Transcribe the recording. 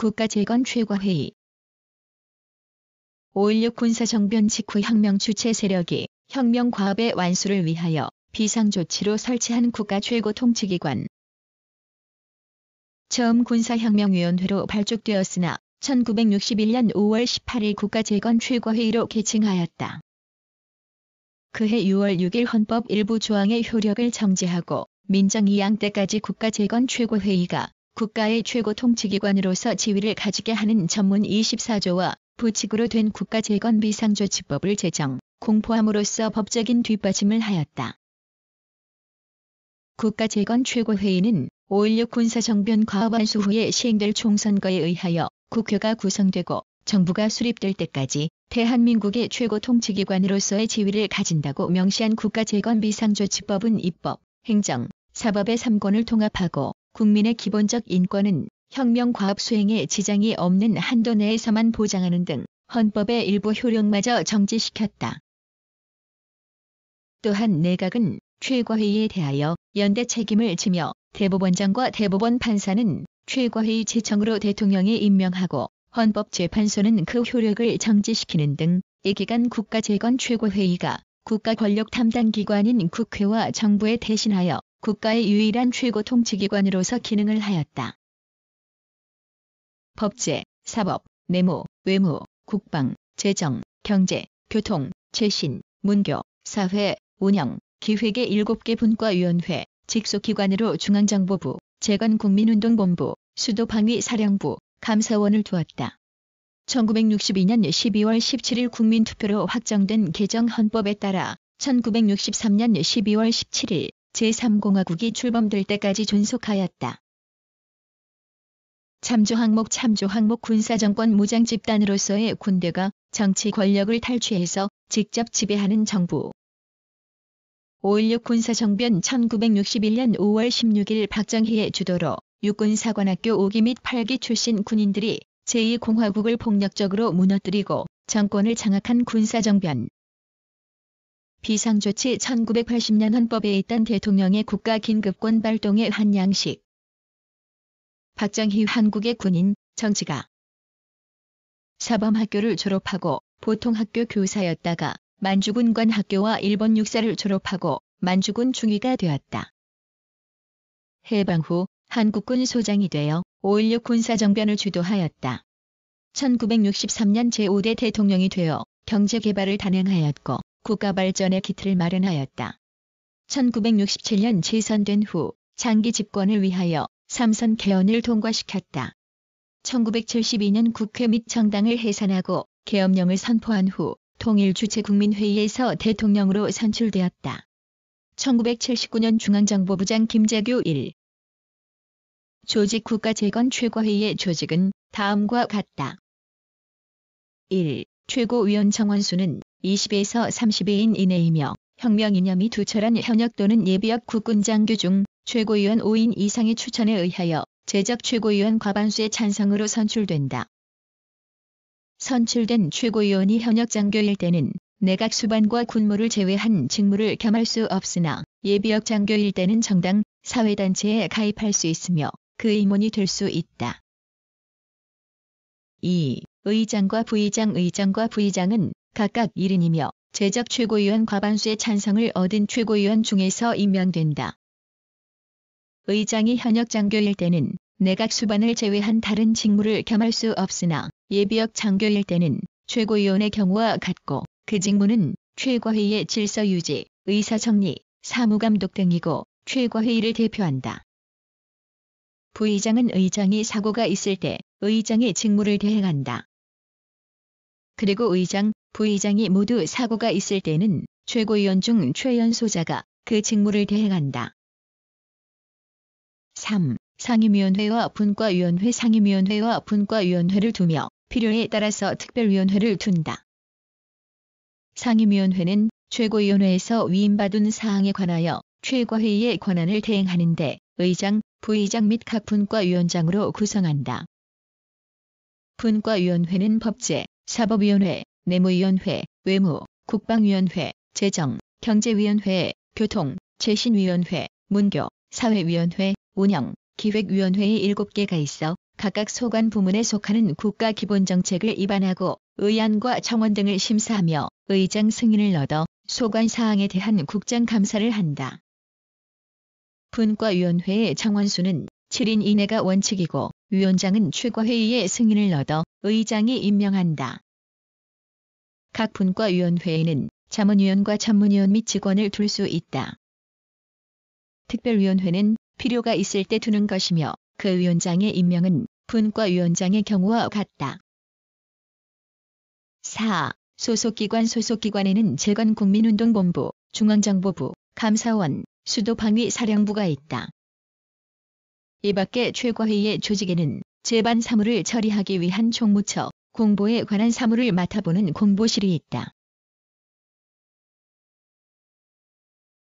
국가재건 최고회의 5.16 군사정변 직후 혁명 주체 세력이 혁명 과업의 완수를 위하여 비상조치로 설치한 국가 최고 통치기관. 처음 군사혁명위원회로 발족되었으나 1961년 5월 18일 국가재건 최고회의로 개칭하였다. 그해 6월 6일 헌법 일부 조항의 효력을 정지하고 민정 이양 때까지 국가재건 최고회의가 국가의 최고 통치기관으로서 지위를 가지게 하는 전문 24조와 부칙으로 된 국가재건 비상조치법을 제정, 공포함으로써 법적인 뒷받침을 하였다. 국가재건 최고회의는 5.16 군사정변 과반수 후에 시행될 총선거에 의하여 국회가 구성되고 정부가 수립될 때까지 대한민국의 최고 통치기관으로서의 지위를 가진다고 명시한 국가재건 비상조치법은 입법, 행정, 사법의 3권을 통합하고 국민의 기본적 인권은 혁명 과업 수행에 지장이 없는 한도 내에서만 보장하는 등 헌법의 일부 효력마저 정지시켰다. 또한 내각은 최고회의에 대하여 연대 책임을 지며 대법원장과 대법원 판사는 최고회의 제청으로 대통령이 임명하고 헌법재판소는 그 효력을 정지시키는 등 이 기간 국가재건 최고회의가 국가 권력 담당 기관인 국회와 정부에 대신하여 국가의 유일한 최고 통치기관으로서 기능을 하였다. 법제, 사법, 내무, 외무, 국방, 재정, 경제, 교통, 재신, 문교, 사회, 운영, 기획의 7개 분과위원회, 직속기관으로 중앙정보부, 재건국민운동본부, 수도방위사령부, 감사원을 두었다. 1962년 12월 17일 국민투표로 확정된 개정 헌법에 따라 1963년 12월 17일 제3공화국이 출범될 때까지 존속하였다. 참조항목 참조항목 군사정권 무장집단으로서의 군대가 정치 권력을 탈취해서 직접 지배하는 정부. 5.16 군사정변 1961년 5월 16일 박정희의 주도로 육군사관학교 5기 및 8기 출신 군인들이 제2공화국을 폭력적으로 무너뜨리고 정권을 장악한 군사정변. 비상조치 1980년 헌법에 있던 대통령의 국가 긴급권 발동의 한양식. 박정희 한국의 군인, 정치가. 사범학교를 졸업하고 보통학교 교사였다가 만주군관 학교와 일본 육사를 졸업하고 만주군 중위가 되었다. 해방 후 한국군 소장이 되어 5.16 군사정변을 주도하였다. 1963년 제5대 대통령이 되어 경제개발을 단행하였고 국가 발전의 기틀을 마련하였다. 1967년 재선된 후 장기 집권을 위하여 삼선 개헌을 통과시켰다. 1972년 국회 및 정당을 해산하고 개엄령을 선포한 후 통일 주체 국민회의에서 대통령으로 선출되었다. 1979년 중앙정보부장 김재규 1. 조직 국가 재건 최고회의의 조직은 다음과 같다. 1. 최고위원 정원수는 20에서 30인 이내이며 혁명 이념이 두철한 현역 또는 예비역 국군장교 중 최고위원 5인 이상의 추천에 의하여 제적 최고위원 과반수의 찬성으로 선출된다. 선출된 최고위원이 현역 장교일 때는 내각 수반과 군무를 제외한 직무를 겸할 수 없으나 예비역 장교일 때는 정당, 사회단체에 가입할 수 있으며 그 임원이 될 수 있다. 2. 의장과 부의장 의장과 부의장은 각각 1인이며 제적 최고위원 과반수의 찬성을 얻은 최고위원 중에서 임명된다. 의장이 현역 장교일 때는 내각 수반을 제외한 다른 직무를 겸할 수 없으나 예비역 장교일 때는 최고위원의 경우와 같고 그 직무는 최고회의의 질서 유지, 의사 정리, 사무 감독 등이고 최고회의를 대표한다. 부의장은 의장이 사고가 있을 때 의장의 직무를 대행한다. 그리고 의장, 부의장이 모두 사고가 있을 때는 최고위원 중 최연소자가 그 직무를 대행한다. 3. 상임위원회와 분과위원회 상임위원회와 분과위원회를 두며 필요에 따라서 특별위원회를 둔다. 상임위원회는 최고위원회에서 위임받은 사항에 관하여 최고회의의 권한을 대행하는데 의장, 부의장 및 각 분과위원장으로 구성한다. 분과위원회는 법제, 사법위원회, 내무위원회, 외무, 국방위원회, 재정, 경제위원회, 교통, 재신위원회, 문교, 사회위원회, 운영, 기획위원회의 7개가 있어 각각 소관 부문에 속하는 국가 기본정책을 입안하고 의안과 청원 등을 심사하며 의장 승인을 얻어 소관 사항에 대한 국장 감사를 한다. 분과위원회의 청원수는 7인 이내가 원칙이고 위원장은 최고회의의 승인을 얻어 의장이 임명한다. 각 분과위원회에는 자문위원과 전문위원 및 직원을 둘 수 있다. 특별위원회는 필요가 있을 때 두는 것이며 그 위원장의 임명은 분과위원장의 경우와 같다. 4. 소속기관 소속기관에는 재건국민운동본부, 중앙정보부, 감사원, 수도방위사령부가 있다. 이 밖에 최고회의 조직에는 재반 사무를 처리하기 위한 총무처, 공보에 관한 사물을 맡아보는 공보실이 있다.